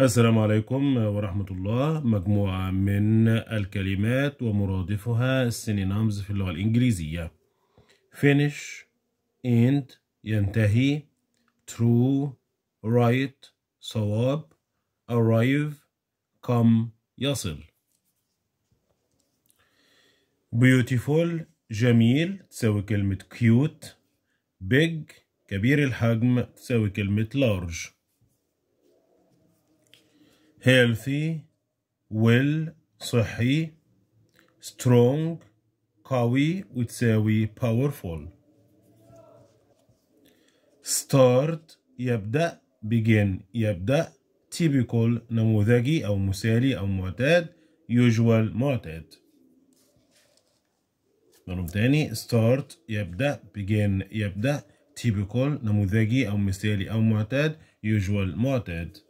السلام عليكم ورحمة الله مجموعة من الكلمات ومرادفها synonyms في اللغة الإنجليزية finish end ينتهي true right صواب arrive come يصل beautiful جميل تساوي كلمة cute big كبير الحجم تساوي كلمة large healthy well صحي strong قوي وتساوي powerful start يبدأ begin يبدأ typical نموذجي أو مثالي أو معتاد usual معتاد نقولهم تاني start يبدأ begin يبدأ typical نموذجي أو مثالي أو معتاد usual معتاد